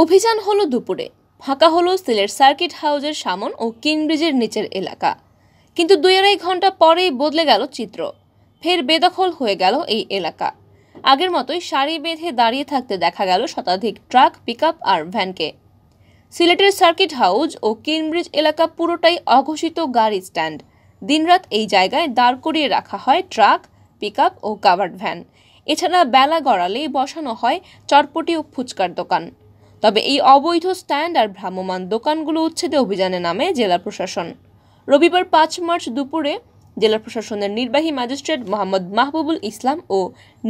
অভিযান হলো দুপুরে ফাঁকা হলো সিলেট সার্কিট হাউজের সামন ও কিংব্রিজের নিচের এলাকা কিন্তু দুই আড়াই ঘন্টা পরেই বদলে গেল চিত্র ফের বেদখল হয়ে গেল এই এলাকা আগের মতোই সারি বেঁধে দাঁড়িয়ে থাকতে দেখা গেল শতাধিক ট্রাক পিকআপ আর ভ্যানকে সিলেটের সার্কিট হাউজ ও কিনব্রিজ এলাকা পুরোটাই অঘোষিত গাড়ি স্ট্যান্ড দিনরাত এই জায়গায় দাঁড় করিয়ে রাখা হয় ট্রাক পিকআপ ও কাভার্ড ভ্যান এছাড়া বেলা গড়ালেই বসানো হয় চটপটি ও ফুচকার দোকান তবে এই অবৈধ স্ট্যান্ড আর ভ্রাম্যমাণ দোকানগুলো উচ্ছেদে অভিযানে নামে জেলা প্রশাসন রবিবার পাঁচ মার্চ দুপুরে জেলা প্রশাসনের নির্বাহী ম্যাজিস্ট্রেট মোহাম্মদ মাহবুবুল ইসলাম ও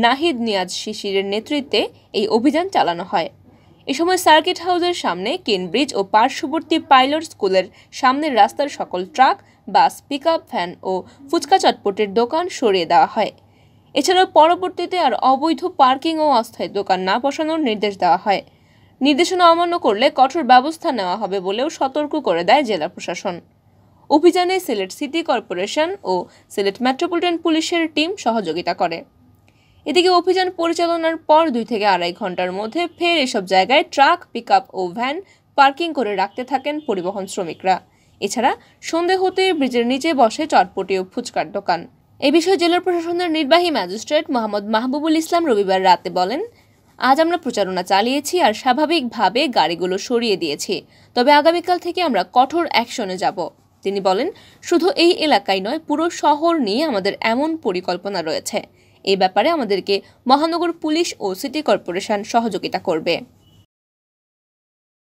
নাহিদ নিয়াজ শিশিরের নেতৃত্বে এই অভিযান চালানো হয় এ সময় সার্কিট হাউসের সামনে কেনব্রিজ ও পার্শ্ববর্তী পাইলট স্কুলের সামনের রাস্তার সকল ট্রাক বাস পিক ভ্যান ও ফুচকা চটপটের দোকান সরিয়ে দেওয়া হয় এছাড়াও পরবর্তীতে আর অবৈধ পার্কিং ও অস্থায়ী দোকান না বসানোর নির্দেশ দেওয়া হয় নির্দেশনা অমান্য করলে কঠোর ব্যবস্থা নেওয়া হবে বলেও সতর্ক করে দেয় জেলা প্রশাসন অভিযানে সিলেট সিটি কর্পোরেশন ও সিলেট মেট্রোপলিটন পুলিশের টিম সহযোগিতা করে এদিকে অভিযান পরিচালনার পর দুই থেকে আড়াই ঘন্টার মধ্যে ফের এসব জায়গায় ট্রাক পিক ও ভ্যান পার্কিং করে রাখতে থাকেন পরিবহন শ্রমিকরা এছাড়া সন্ধে হতে ব্রিজের নিচে বসে চটপটি ও ফুচকার দোকান এ বিষয়ে জেলা প্রশাসনের নির্বাহী ম্যাজিস্ট্রেট মোহাম্মদ মাহবুবুল ইসলাম রবিবার রাতে বলেন আজ আমরা প্রচারণা চালিয়েছি আর স্বাভাবিকভাবে গাড়িগুলো সরিয়ে দিয়েছি তবে আগামীকাল থেকে আমরা কঠোর অ্যাকশনে যাব তিনি বলেন শুধু এই এলাকায় নয় পুরো শহর নিয়ে আমাদের এমন পরিকল্পনা রয়েছে এ ব্যাপারে আমাদেরকে মহানগর পুলিশ ও সিটি কর্পোরেশন সহযোগিতা করবে